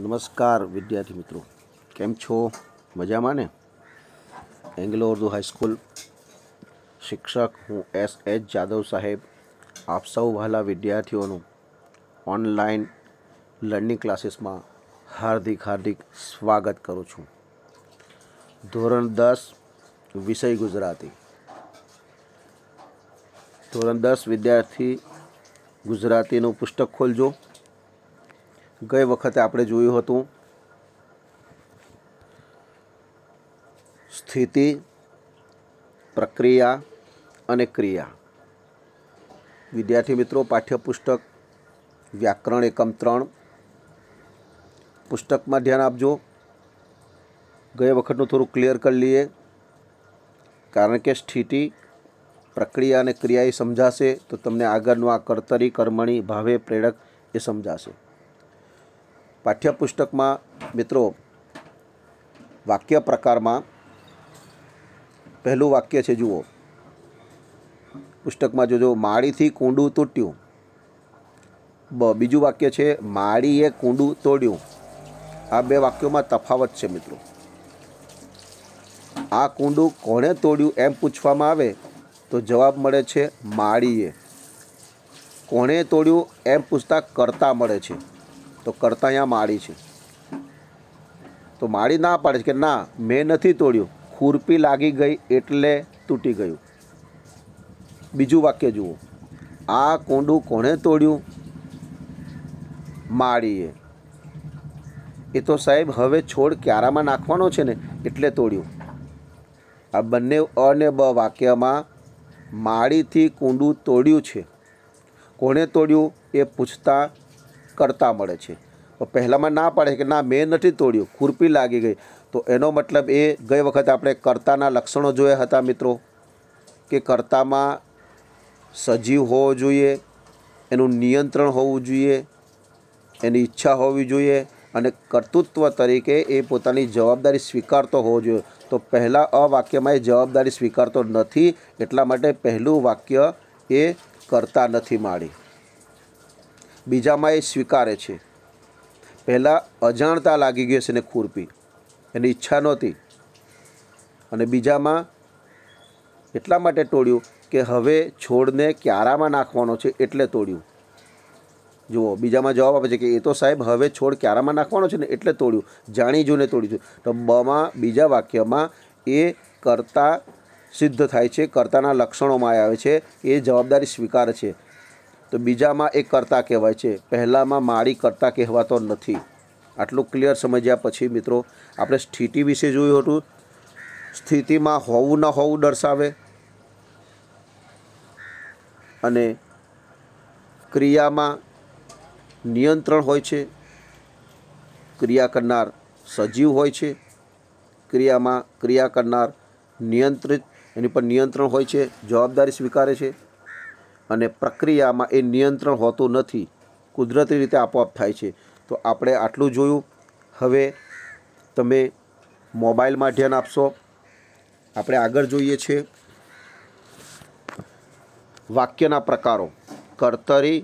નમસ્કાર વિદ્યાર્થી મિત્રો કેમ છો મજામાં ને એંગ્લો ઉર્દુ હાઈસ્કૂલ શિક્ષક હું એસ એચ જાદવ સાહેબ આપ સૌ વહેલા વિદ્યાર્થીઓનું ઓનલાઈન લર્નિંગ ક્લાસીસમાં હાર્દિક હાર્દિક સ્વાગત કરું છું ધોરણ દસ વિષય ગુજરાતી ધોરણ દસ વિદ્યાર્થી ગુજરાતીનું પુસ્તક ખોલજો ગઈ વખતે આપણે જોયું હતું સ્થિતિ પ્રક્રિયા અને ક્રિયા વિદ્યાર્થી મિત્રો પાઠ્યપુસ્તક વ્યાકરણ એકમ ત્રણ પુસ્તકમાં ધ્યાન આપજો ગઈ વખતનું થોડું ક્લિયર કરી લઈએ કારણ કે સ્થિતિ પ્રક્રિયા અને ક્રિયા એ સમજાશે તો તમને આગળનું આ કર્તરી કર્મણી ભાવે પ્રેરક એ સમજાશે પાઠ્યપુસ્તકમાં મિત્રો વાક્ય પ્રકારમાં પહેલું વાક્ય છે જુઓ પુસ્તકમાં જોજો માળીથી કૂંડું તૂટ્યું બ બીજું વાક્ય છે માળીએ કૂંડું તોડ્યું આ બે વાક્યોમાં તફાવત છે મિત્રો આ કૂંડું કોણે તોડ્યું એમ પૂછવામાં આવે તો જવાબ મળે છે માળીએ કોણે તોડ્યું એમ પૂછતા કરતા મળે છે તો કરતા અહીંયા માળી છે તો માળી ના પાડે છે કે ના મેં નથી તોડ્યું ખુરપી લાગી ગઈ એટલે તૂટી ગયું બીજું વાક્ય જુઓ આ કોંડું કોણે તોડ્યું માળીએ એ તો સાહેબ હવે છોડ ક્યારામાં નાખવાનો છે ને એટલે તોડ્યું આ બંને અ ને બ વાક્યમાં માળીથી કૂંડું તોડ્યું છે કોણે તોડ્યું એ પૂછતા કરતા મળે છે પહેલાંમાં ના પાડે કે ના મેં નથી તોડ્યું ખુરપી લાગી ગઈ તો એનો મતલબ એ ગઈ વખત આપણે કર્તાના લક્ષણો જોયા હતા મિત્રો કે કર્તામાં સજીવ હોવો જોઈએ એનું નિયંત્રણ હોવું જોઈએ એની ઈચ્છા હોવી જોઈએ અને કર્તૃત્વ તરીકે એ પોતાની જવાબદારી સ્વીકારતો હોવો જોઈએ તો પહેલાં અવાક્યમાં એ જવાબદારી સ્વીકારતો નથી એટલા માટે પહેલું વાક્ય એ કરતા નથી માળી બીજામાં એ સ્વીકારે છે પહેલાં અજાણતા લાગી ગઈ છે ને ખુરપી એની ઈચ્છા નહોતી અને બીજામાં એટલા માટે તોડ્યું કે હવે છોડને ક્યારામાં નાખવાનો છે એટલે તોડ્યું જુઓ બીજામાં જવાબ આપે છે કે એ તો સાહેબ હવે છોડ ક્યારામાં નાખવાનો છે ને એટલે તોડ્યું જાણી જોઈને તોડ્યું તો બમાં બીજા વાક્યમાં એ કરતા સિદ્ધ થાય છે કરતાના લક્ષણોમાં આવે છે એ જવાબદારી સ્વીકાર છે તો બીજામાં એ કર્તા કહેવાય છે પહેલાંમાં માળી કરતા કહેવાતો નથી આટલું ક્લિયર સમજ્યા પછી મિત્રો આપણે સ્થિતિ વિશે જોયું હતું સ્થિતિમાં હોવું ન હોવું દર્શાવે અને ક્રિયામાં નિયંત્રણ હોય છે ક્રિયા કરનાર સજીવ હોય છે ક્રિયામાં ક્રિયા કરનાર નિયંત્રિત એની પર નિયંત્રણ હોય છે જવાબદારી સ્વીકારે છે અને પ્રક્રિયામાં એ નિયંત્રણ હોતું નથી કુદરતી રીતે આપોઆપ થાય છે તો આપણે આટલું જોયું હવે તમે મોબાઈલમાં ધ્યાન આપશો આપણે આગળ જોઈએ છીએ વાક્યના પ્રકારો કર્તરી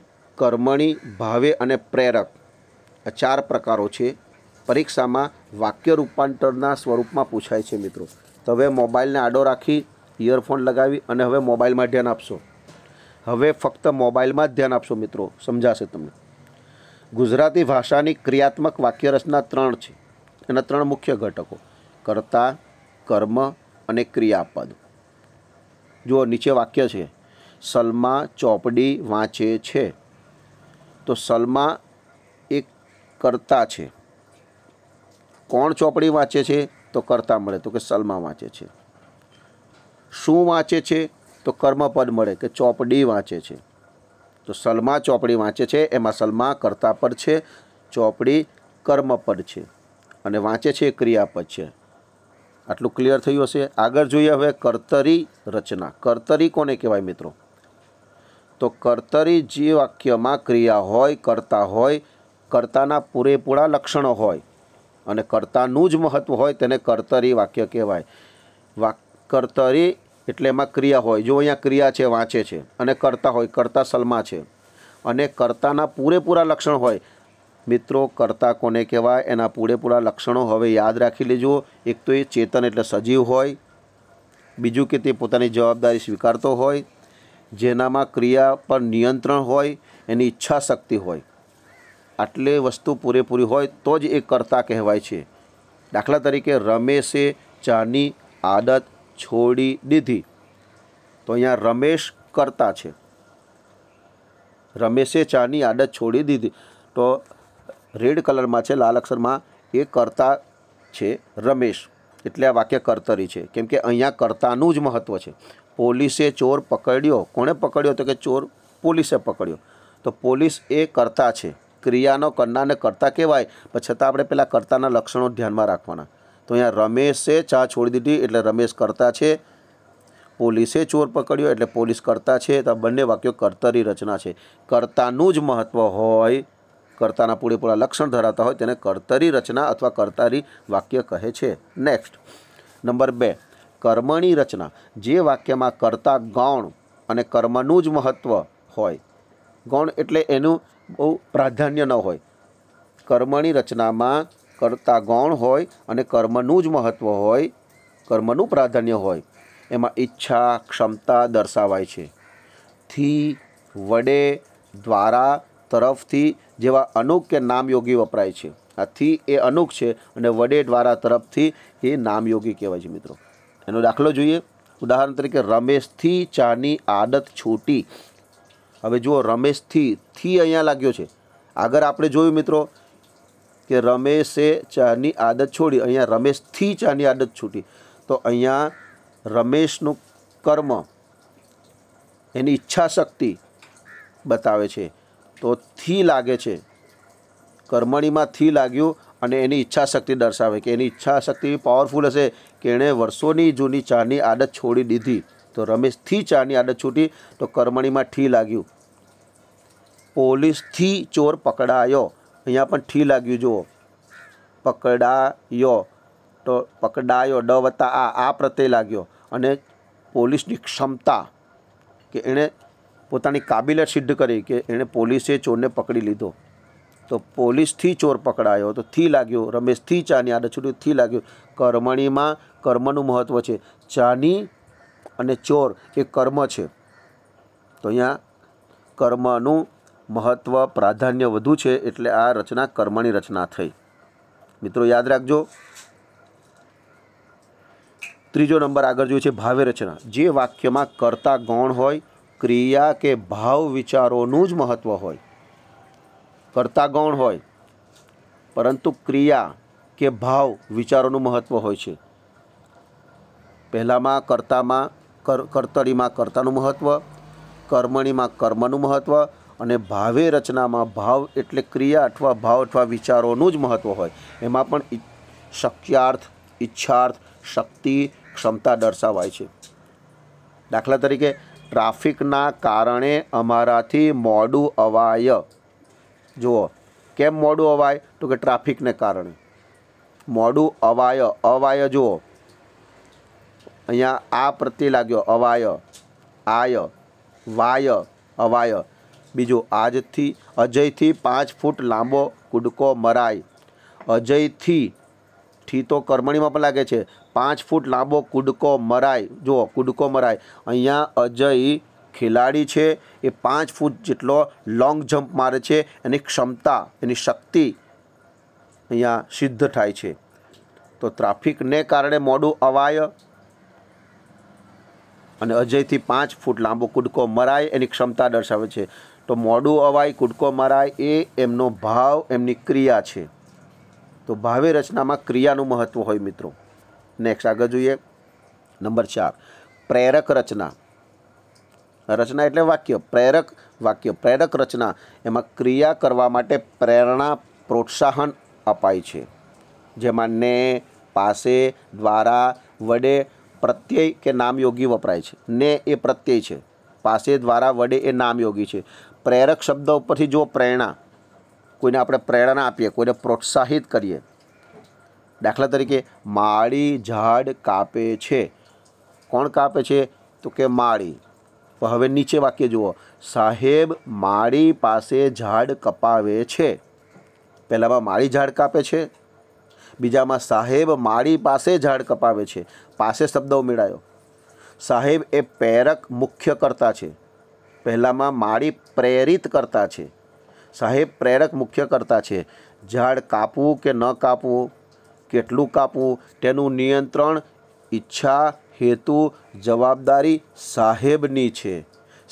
કર્મણી ભાવે અને પ્રેરક આ ચાર પ્રકારો છે પરીક્ષામાં વાક્ય રૂપાંતરના સ્વરૂપમાં પૂછાય છે મિત્રો તો હવે મોબાઈલને આડો રાખી ઇયરફોન લગાવી અને હવે મોબાઈલમાં ધ્યાન આપશો હવે ફક્ત મોબાઈલમાં જ ધ્યાન આપશો મિત્રો સમજાશે તમને ગુજરાતી ભાષાની ક્રિયાત્મક વાક્યરચના ત્રણ છે એના ત્રણ મુખ્ય ઘટકો કર્તા કર્મ અને ક્રિયાપદ જુઓ નીચે વાક્ય છે સલમા ચોપડી વાંચે છે તો સલમા એક કર્તા છે કોણ ચોપડી વાંચે છે તો કરતા મળે તો કે સલમા વાંચે છે શું વાંચે છે તો કર્મપદ મળે કે ચોપડી વાંચે છે તો સલમા ચોપડી વાંચે છે એમાં સલમા કર્તાપદ છે ચોપડી કર્મપદ છે અને વાંચે છે ક્રિયાપદ છે આટલું ક્લિયર થયું હશે આગળ જોઈએ હવે કર્તરી રચના કર્તરી કોને કહેવાય મિત્રો તો કર્તરી જે વાક્યમાં ક્રિયા હોય કર્તા હોય કર્તાના પૂરેપૂરા લક્ષણો હોય અને કર્તાનું જ મહત્ત્વ હોય તેને કર્તરી વાક્ય કહેવાય વાક કર્તરી એટલે એમાં ક્રિયા હોય જો અહીંયા ક્રિયા છે વાંચે છે અને કરતા હોય કરતા સલમા છે અને કરતાના પૂરેપૂરા લક્ષણ હોય મિત્રો કરતા કોને કહેવાય એના પૂરેપૂરા લક્ષણો હવે યાદ રાખી લેજો એક તો એ ચેતન એટલે સજીવ હોય બીજું કે તે પોતાની જવાબદારી સ્વીકારતો હોય જેનામાં ક્રિયા પર નિયંત્રણ હોય એની ઈચ્છા શક્તિ હોય આટલે વસ્તુ પૂરેપૂરી હોય તો જ એ કરતા કહેવાય છે દાખલા તરીકે રમેશે ચાની આદત છોડી દીધી તો અહીંયા રમેશ કરતા છે રમેશે ચાની આદત છોડી દીધી તો રેડ કલરમાં છે લાલ અક્ષરમાં એ કરતા છે રમેશ એટલે આ વાક્ય કરતરી છે કેમ કે અહીંયા કરતાનું જ મહત્ત્વ છે પોલીસે ચોર પકડ્યો કોણે પકડ્યો તો કે ચોર પોલીસે પકડ્યો તો પોલીસ એ કરતા છે ક્રિયાનો કરનારને કર્તા કહેવાય પણ છતાં આપણે પહેલાં કરતાના લક્ષણો ધ્યાનમાં રાખવાના તો અહીંયા રમેશે ચા છોડી દીધી એટલે રમેશ કરતા છે પોલીસે ચોર પકડ્યો એટલે પોલીસ કરતા છે તો બંને વાક્યો કર્તરી રચના છે કર્તાનું જ મહત્ત્વ હોય કર્તાના પૂરેપૂરા લક્ષણ ધરાવતા હોય તેને કર્તરી રચના અથવા કર્તારી વાક્ય કહે છે નેક્સ્ટ નંબર બે કર્મણી રચના જે વાક્યમાં કર્તા ગૌણ અને કર્મનું જ મહત્ત્વ હોય ગૌણ એટલે એનું બહુ પ્રાધાન્ય ન હોય કર્મણી રચનામાં કરતા ગૌણ હોય અને કર્મનું જ મહત્ત્વ હોય કર્મનું પ્રાધાન્ય હોય એમાં ઈચ્છા ક્ષમતા દર્શાવાય છે થી વડે દ્વારા તરફથી જેવા અનુક કે નામયોગી વપરાય છે આ થી એ અનુક છે અને વડે દ્વારા તરફથી એ નામયોગી કહેવાય છે મિત્રો એનો દાખલો જોઈએ ઉદાહરણ તરીકે રમેશથી ચાની આદત છૂટી હવે જુઓ રમેશથી થી અહીંયા લાગ્યો છે આગળ આપણે જોયું મિત્રો કે રમેશે ચાની આદત છોડી અહીંયા રમેશથી ચાની આદત છૂટી તો અહીંયા રમેશનું કર્મ એની ઈચ્છા શક્તિ બતાવે છે તો થી લાગે છે કર્મણીમાં થી લાગ્યું અને એની ઈચ્છા શક્તિ દર્શાવે કે એની ઈચ્છા શક્તિ પાવરફુલ હશે કે એણે વર્ષોની જૂની ચાની આદત છોડી દીધી તો રમેશથી ચાની આદત છૂટી તો કરમણીમાં ઠી લાગ્યું પોલીસથી ચોર પકડાયો અહીંયા પણ ઠી લાગ્યું જુઓ પકડાયો તો પકડાયો ડ વત્તા આ આ પ્રત્યે લાગ્યો અને પોલીસની ક્ષમતા કે એણે પોતાની કાબિલિયત સિદ્ધ કરી કે એણે પોલીસે ચોરને પકડી લીધો તો પોલીસથી ચોર પકડાયો તો થી લાગ્યો રમેશથી ચાની આડ છૂટ્યું થી લાગ્યું કર્મણીમાં કર્મનું મહત્ત્વ છે ચાની અને ચોર એ કર્મ છે તો અહીંયા કર્મનું મહત્ત્વ પ્રાધાન્ય વધુ છે એટલે આ રચના કર્મની રચના થઈ મિત્રો યાદ રાખજો ત્રીજો નંબર આગળ જોઈએ છે ભાવે રચના જે વાક્યમાં કર્તા ગૌણ હોય ક્રિયા કે ભાવ વિચારોનું જ મહત્ત્વ હોય કર્તા ગૌણ હોય પરંતુ ક્રિયા કે ભાવ વિચારોનું મહત્ત્વ હોય છે પહેલામાં કર્તામાં કર્તરીમાં કર્તાનું મહત્ત્વ કર્મણીમાં કર્મનું મહત્ત્વ અને ભાવે રચનામાં ભાવ એટલે ક્રિયા અથવા ભાવ અથવા વિચારોનું જ મહત્ત્વ હોય એમાં પણ શક્યાર્થ ઈચ્છાર્થ શક્તિ ક્ષમતા દર્શાવાય છે દાખલા તરીકે ટ્રાફિકના કારણે અમારાથી મોડું અવાય જુઓ કેમ મોડું અવાય તો કે ટ્રાફિકને કારણે મોડું અવાય અવાય જુઓ અહીંયા આ પ્રત્યે લાગ્યો અવાય આય વાય અવાય બીજું આજથી અજયથી પાંચ ફૂટ લાંબો કુડકો મરાય અજયથી ઠી તો કરમણીમાં પણ લાગે છે પાંચ ફૂટ લાંબો કુડકો મરાય જુઓ કુડકો મરાય અહીંયા અજય ખેલાડી છે એ પાંચ ફૂટ જેટલો લોંગ જમ્પ મારે છે એની ક્ષમતા એની શક્તિ અહીંયા સિદ્ધ થાય છે તો ટ્રાફિકને કારણે મોડું અવાય અને અજયથી પાંચ ફૂટ લાંબો કૂદકો મરાય એની ક્ષમતા દર્શાવે છે તો મોડું અવાય કૂદકો મરાય એ એમનો ભાવ એમની ક્રિયા છે તો ભાવે રચનામાં ક્રિયાનું મહત્ત્વ હોય મિત્રો નેક્સ્ટ આગળ જોઈએ નંબર ચાર પ્રેરક રચના રચના એટલે વાક્ય પ્રેરક વાક્ય પ્રેરક રચના એમાં ક્રિયા કરવા માટે પ્રેરણા પ્રોત્સાહન અપાય છે જેમાં ને પાસે દ્વારા વડે પ્રત્યય કે નામયોગી વપરાય છે ને એ પ્રત્યય છે પાસે દ્વારા વડે એ નામયોગી છે પ્રેરક શબ્દ ઉપરથી જો પ્રેરણા કોઈને આપણે પ્રેરણા આપીએ કોઈને પ્રોત્સાહિત કરીએ દાખલા તરીકે માળી ઝાડ કાપે છે કોણ કાપે છે તો કે માળી હવે નીચે વાક્ય જુઓ સાહેબ માળી પાસે ઝાડ કપાવે છે પહેલાંમાં માળી ઝાડ કાપે છે બીજામાં સાહેબ માળી પાસે ઝાડ કપાવે છે પાસે શબ્દ ઉમેરાયો સાહેબ એ પ્રેરક મુખ્ય કરતા છે પહેલામાં માળી પ્રેરિત કરતા છે સાહેબ પ્રેરક મુખ્ય કરતા છે ઝાડ કાપવું કે ન કાપવું કેટલું કાપવું તેનું નિયંત્રણ ઈચ્છા હેતુ જવાબદારી સાહેબની છે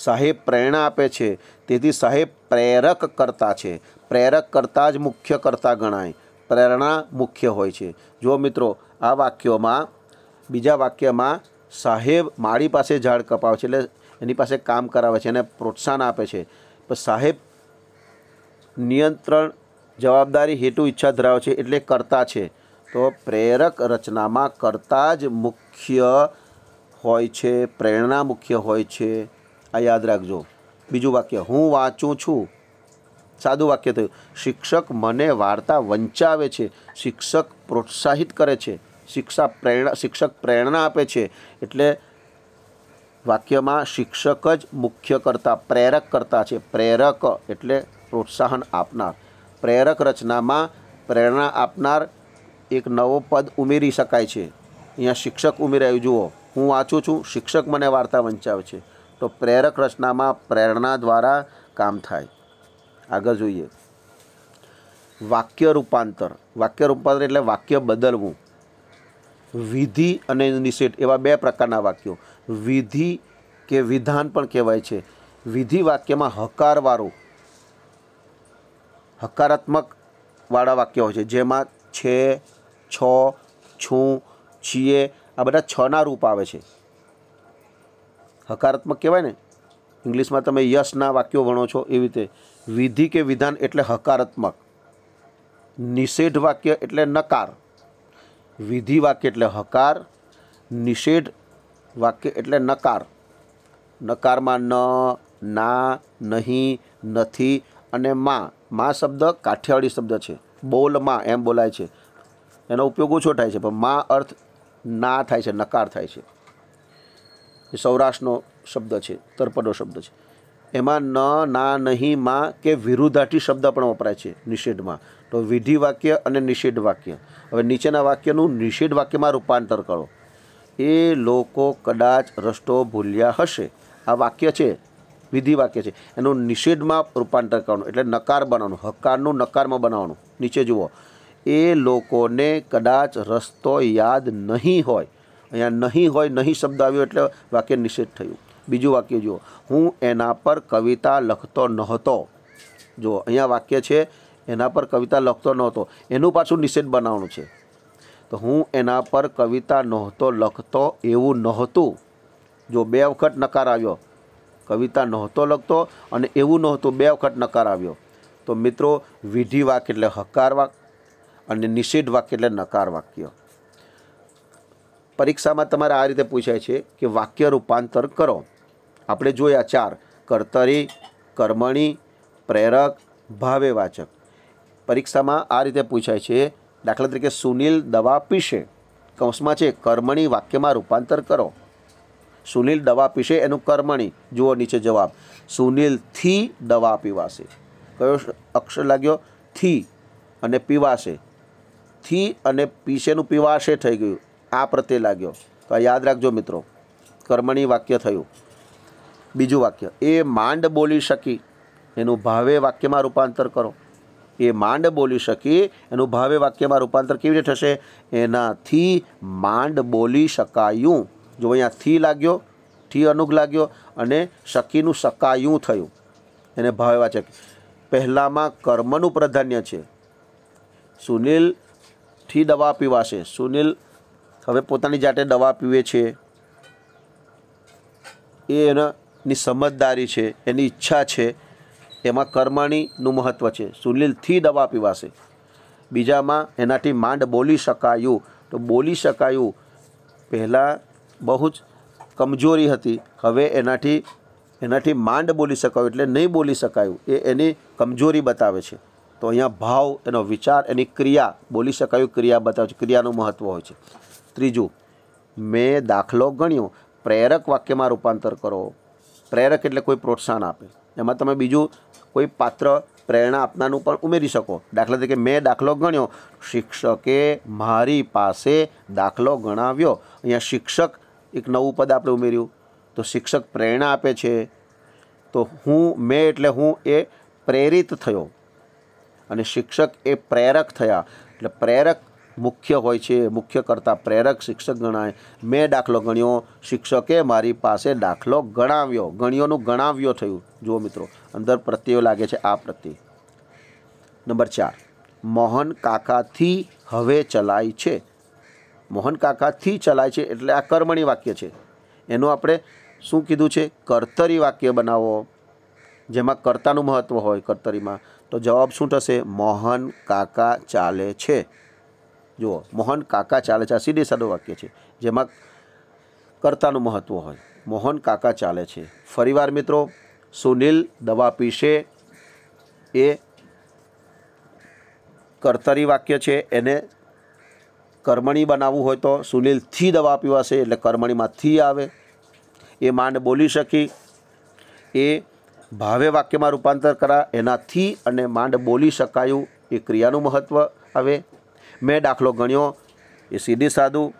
સાહેબ પ્રેરણા આપે છે તેથી સાહેબ પ્રેરક કરતા છે પ્રેરક કરતાં જ મુખ્ય કરતા ગણાય પ્રેરણા મુખ્ય હોય છે જો મિત્રો આ વાક્યોમાં બીજા વાક્યમાં સાહેબ મારી પાસે ઝાડ કપાવે છે એટલે એની પાસે કામ કરાવે છે એને પ્રોત્સાહન આપે છે પણ સાહેબ નિયંત્રણ જવાબદારી હેતુ ઈચ્છા ધરાવે છે એટલે કરતા છે તો પ્રેરક રચનામાં કરતા જ મુખ્ય હોય છે પ્રેરણા મુખ્ય હોય છે આ યાદ રાખજો બીજું વાક્ય હું વાંચું છું સાદું વાક્ય થયું શિક્ષક મને વાર્તા વંચાવે છે શિક્ષક પ્રોત્સાહિત કરે છે શિક્ષા પ્રેરણા શિક્ષક પ્રેરણા આપે છે એટલે વાક્યમાં શિક્ષક જ મુખ્ય કરતા પ્રેરક કરતા છે પ્રેરક એટલે પ્રોત્સાહન આપનાર પ્રેરક રચનામાં પ્રેરણા આપનાર એક નવો પદ ઉમેરી શકાય છે અહીંયા શિક્ષક ઉમેરાયું જુઓ હું વાંચું છું શિક્ષક મને વાર્તા વંચાવે છે તો પ્રેરક રચનામાં પ્રેરણા દ્વારા કામ થાય આગળ જોઈએ વાક્ય રૂપાંતર વાક્ય રૂપાંતર એટલે વાક્ય બદલવું વિધિ અને નિષેધ એવા બે પ્રકારના વાક્યો વિધિ કે વિધાન પણ કહેવાય છે વિધિ વાક્યમાં હકારવાળો હકારાત્મક વાળા વાક્ય હોય છે જેમાં છે છ છું છીએ આ બધા છના રૂપ આવે છે હકારાત્મક કહેવાય ને ઇંગ્લિશમાં તમે યશના વાક્યો ભણો છો એવી રીતે વિધિ કે વિધાન એટલે હકારાત્મક નિષેધ વાક્ય એટલે નકાર વિધિ વાક્ય એટલે હકાર નિષેધ વાક્ય એટલે નકાર નકારમાં ન ના નહીં નથી અને માં માં શબ્દ કાઠિયાવાડી શબ્દ છે બોલમાં એમ બોલાય છે એનો ઉપયોગ ઓછો થાય છે પણ માં અર્થ ના થાય છે નકાર થાય છે એ સૌરાષ્ટ્રનો શબ્દ છે તરપડો શબ્દ છે એમાં ન ના નહીં માં કે વિરુદ્ધાટી શબ્દ પણ વપરાય છે નિષેધમાં તો વિધિ વાક્ય અને નિષેધ વાક્ય હવે નીચેના વાક્યનું નિષેધ વાક્યમાં રૂપાંતર કરો એ લોકો કદાચ રસ્તો ભૂલ્યા હશે આ વાક્ય છે વિધિ વાક્ય છે એનું નિષેધમાં રૂપાંતર કરવાનું એટલે નકાર બનાવવાનું હકારનું નકારમાં બનાવવાનું નીચે જુઓ એ લોકોને કદાચ રસ્તો યાદ નહીં હોય અહીંયા નહીં હોય નહીં શબ્દ આવ્યો એટલે વાક્ય નિષેધ થયું બીજું વાક્ય જુઓ હું એના પર કવિતા લખતો નહોતો જુઓ અહીંયા વાક્ય છે એના પર કવિતા લખતો નહોતો એનું પાછું નિષેધ બનાવવાનું છે તો હું એના પર કવિતા નહોતો લખતો એવું નહોતું જો બે વખત નકાર આવ્યો કવિતા નહોતો લખતો અને એવું નહોતું બે વખત નકાર આવ્યો તો મિત્રો વિધિ વાક્ય એટલે હકાર વાક અને નિષેધ વાક્ય એટલે નકાર વાક્ય પરીક્ષામાં તમારે આ રીતે પૂછાય છે કે વાક્ય રૂપાંતર કરો આપણે જોયા ચાર કર્તરી કર્મણી પ્રેરક ભાવે વાચક પરીક્ષામાં આ રીતે પૂછાય છે દાખલા તરીકે સુનિલ દવા પીશે કૌંસમાં છે કર્મણી વાક્યમાં રૂપાંતર કરો સુનિલ દવા પીશે એનું કર્મણી જુઓ નીચે જવાબ સુનિલથી દવા પીવાશે કયો અક્ષર લાગ્યો થી અને પીવાશે થી અને પીશેનું પીવાશે થઈ ગયું આ પ્રત્યે લાગ્યો તો યાદ રાખજો મિત્રો કર્મણી વાક્ય થયું બીજું વાક્ય એ માંડ બોલી શકી એનું ભાવે વાક્યમાં રૂપાંતર કરો એ માંડ બોલી શકી એનું ભાવે વાક્યમાં રૂપાંતર કેવી રીતે થશે એનાથી માંડ બોલી શકાયું જો અહીંયા થી લાગ્યો થી અનુગ લાગ્યો અને શકીનું શકાયું થયું એને ભાવે વાચક પહેલાંમાં કર્મનું પ્રાધાન્ય છે સુનિલ થી દવા પીવાશે સુનિલ હવે પોતાની જાતે દવા પીવે છે એ એનાની સમજદારી છે એની ઈચ્છા છે એમાં કર્મણીનું મહત્ત્વ છે સુલીલથી દવા પીવાશે બીજામાં એનાથી માંડ બોલી શકાયું તો બોલી શકાયું પહેલાં બહુ જ કમજોરી હતી હવે એનાથી એનાથી માંડ બોલી શકાયું એટલે નહીં બોલી શકાયું એ એની કમજોરી બતાવે છે તો અહીંયા ભાવ એનો વિચાર એની ક્રિયા બોલી શકાયું ક્રિયા બતાવે છે ક્રિયાનું મહત્ત્વ હોય છે ત્રીજું મેં દાખલો ગણ્યો પ્રેરક વાક્યમાં રૂપાંતર કરો પ્રેરક એટલે કોઈ પ્રોત્સાહન આપે એમાં તમે બીજું કોઈ પાત્ર પ્રેરણા આપનારનું પણ ઉમેરી શકો દાખલા તરીકે મેં દાખલો ગણ્યો શિક્ષકે મારી પાસે દાખલો ગણાવ્યો અહીંયા શિક્ષક એક નવું પદ આપણે ઉમેર્યું તો શિક્ષક પ્રેરણા આપે છે તો હું મેં એટલે હું એ પ્રેરિત થયો અને શિક્ષક એ પ્રેરક થયા એટલે પ્રેરક મુખ્ય હોય છે મુખ્ય કરતાં પ્રેરક શિક્ષક ગણાય મેં દાખલો ગણ્યો શિક્ષકે મારી પાસે દાખલો ગણાવ્યો ગણ્યોનું ગણાવ્યો થયું જુઓ મિત્રો અંદર પ્રત્યયો લાગે છે આ પ્રત્યે નંબર ચાર મોહન કાકાથી હવે ચલાય છે મોહન કાકાથી ચલાય છે એટલે આ કર્મણી વાક્ય છે એનું આપણે શું કીધું છે કર્તરી વાક્ય બનાવો જેમાં કર્તાનું મહત્ત્વ હોય કર્તરીમાં તો જવાબ શું થશે મોહન કાકા ચાલે છે જુઓ મોહન કાકા ચાલે છે આ સીધે સાદું વાક્ય છે જેમાં કર્તાનું મહત્ત્વ હોય મોહન કાકા ચાલે છે ફરીવાર મિત્રો સુનિલ દવા પીશે એ કર્તરી વાક્ય છે એને કર્મણી બનાવવું હોય તો સુનિલ દવા પીવાશે એટલે કર્મણીમાં થી આવે એ માંડ બોલી શકી એ ભાવે વાક્યમાં રૂપાંતર કરા એનાથી અને માંડ બોલી શકાયું એ ક્રિયાનું મહત્ત્વ આવે મેં દાખલો ગણ્યો એ સીધી સાધુ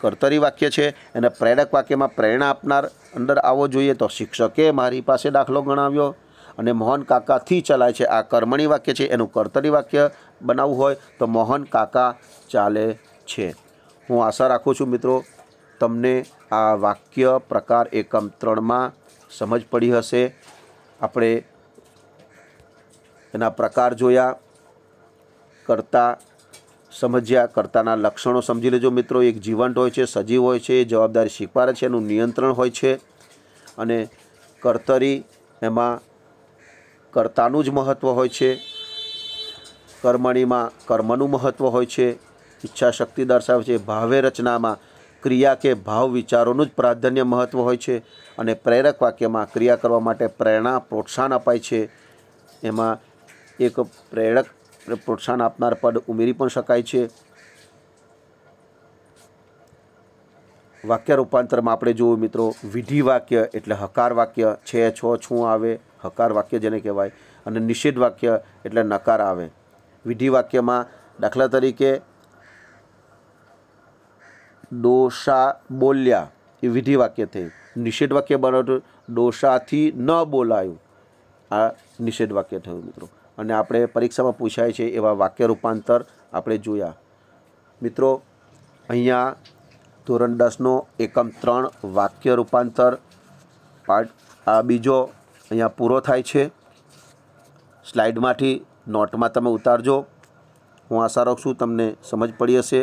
કર્તરી વાક્ય છે અને પ્રેરક વાક્યમાં પ્રેરણા આપનાર અંદર આવવો જોઈએ તો શિક્ષકે મારી પાસે દાખલો ગણાવ્યો અને મોહન કાકાથી ચલાય છે આ કર્મણી વાક્ય છે એનું કર્તરી વાક્ય બનાવવું હોય તો મોહન કાકા ચાલે છે હું આશા રાખું છું મિત્રો તમને આ વાક્ય પ્રકાર એકમ ત્રણમાં સમજ પડી હશે આપણે એના પ્રકાર જોયા કરતા સમજ્યા કરતાના લક્ષણો સમજી લેજો મિત્રો એક જીવંત હોય છે સજીવ હોય છે જવાબદારી સ્વીકારે છે એનું નિયંત્રણ હોય છે અને કર્તરી એમાં કર્તાનું જ મહત્ત્વ હોય છે કર્મણીમાં કર્મનું મહત્ત્વ હોય છે ઈચ્છાશક્તિ દર્શાવે છે ભાવે રચનામાં ક્રિયા કે ભાવ વિચારોનું જ પ્રાધાન્ય મહત્ત્વ હોય છે અને પ્રેરક વાક્યમાં ક્રિયા કરવા માટે પ્રેરણા પ્રોત્સાહન અપાય છે એમાં એક પ્રેરક પ્રોત્સાહન આપનાર પદ ઉમેરી પણ શકાય છે વાક્ય રૂપાંતરમાં આપણે જોયું મિત્રો વિધિ વાક્ય એટલે હકાર વાક્ય છે છ છું આવે હકાર વાક્ય જેને કહેવાય અને નિષેધ વાક્ય એટલે નકાર આવે વિધિ વાક્યમાં દાખલા તરીકે ડોસા બોલ્યા એ વિધિ વાક્ય થઈ નિષેધ વાક્ય બનો તો ડોસાથી ન બોલાયું આ નિષેધ વાક્ય થયું મિત્રો અને આપણે પરીક્ષામાં પૂછાય છે એવા વાક્ય રૂપાંતર આપણે જોયા મિત્રો અહીંયા ધોરણ દસનો એકમ ત્રણ વાક્ય રૂપાંતર પાર્ટ આ બીજો અહીંયા પૂરો થાય છે સ્લાઇડમાંથી નોટમાં તમે ઉતારજો હું આશા રાખું છું તમને સમજ પડી હશે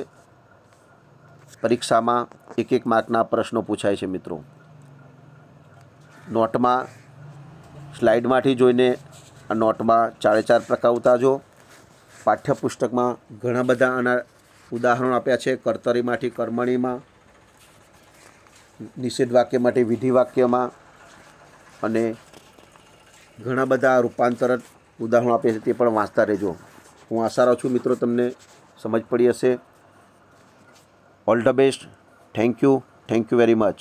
પરીક્ષામાં એક એક માર્કના પ્રશ્નો પૂછાય છે મિત્રો નોટમાં સ્લાઇડમાંથી જોઈને આ નોટમાં ચારે ચાર પ્રકાર ઉતારજો પાઠ્યપુસ્તકમાં ઘણા બધા આના ઉદાહરણો આપ્યા છે કર્તરીમાંથી કર્મણીમાં નિષેધ વાક્ય માટે વિધિ વાક્યમાં અને ઘણા બધા રૂપાંતર ઉદાહરણો આપે છે તે પણ વાંચતા રહેજો હું આશા રાખું છું મિત્રો તમને સમજ પડી હશે all the best thank you thank you very much